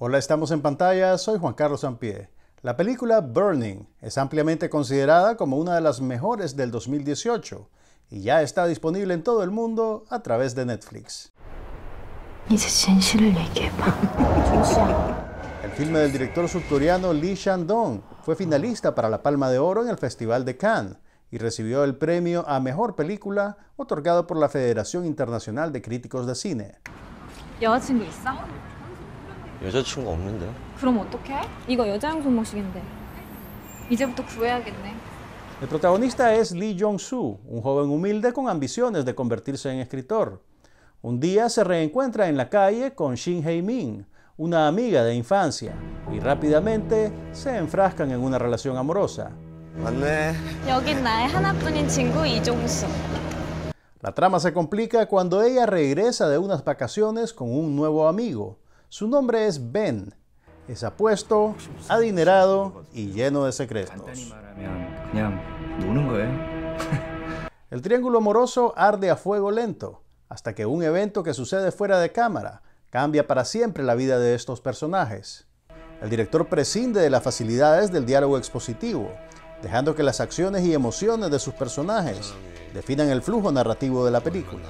Hola, estamos en pantalla. Soy Juan Carlos Ampie. La película Burning es ampliamente considerada como una de las mejores del 2018 y ya está disponible en todo el mundo a través de Netflix. El filme del director surcoreano Lee Shandong fue finalista para la Palma de Oro en el Festival de Cannes y recibió el premio a Mejor Película otorgado por la Federación Internacional de Críticos de Cine. El protagonista es Lee Jong-soo, un joven humilde con ambiciones de convertirse en escritor. Un día se reencuentra en la calle con Shin Hei-min, una amiga de infancia, y rápidamente se enfrascan en una relación amorosa. La trama se complica cuando ella regresa de unas vacaciones con un nuevo amigo, su nombre es Ben. Es apuesto, adinerado y lleno de secretos. El triángulo amoroso arde a fuego lento, hasta que un evento que sucede fuera de cámara cambia para siempre la vida de estos personajes. El director prescinde de las facilidades del diálogo expositivo, dejando que las acciones y emociones de sus personajes definan el flujo narrativo de la película.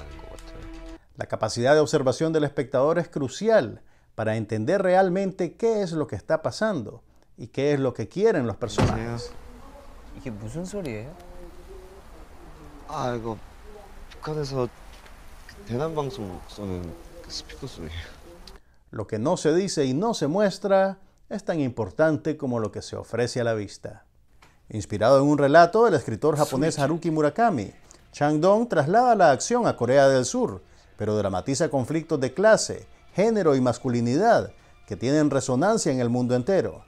La capacidad de observación del espectador es crucial para entender realmente qué es lo que está pasando y qué es lo que quieren los personajes. Lo que no se dice y no se muestra es tan importante como lo que se ofrece a la vista. Inspirado en un relato del escritor japonés Haruki Murakami, Chang Dong traslada la acción a Corea del Sur, pero dramatiza conflictos de clase género y masculinidad que tienen resonancia en el mundo entero.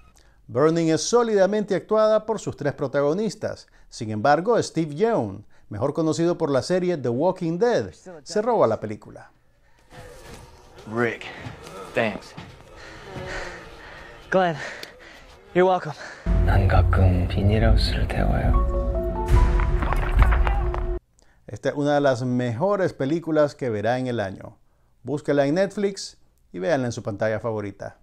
Burning es sólidamente actuada por sus tres protagonistas. Sin embargo, Steve Young, mejor conocido por la serie The Walking Dead, se roba la película. Rick, thanks. Glenn, you're welcome. Esta es una de las mejores películas que verá en el año. Búsquela en Netflix y véanla en su pantalla favorita.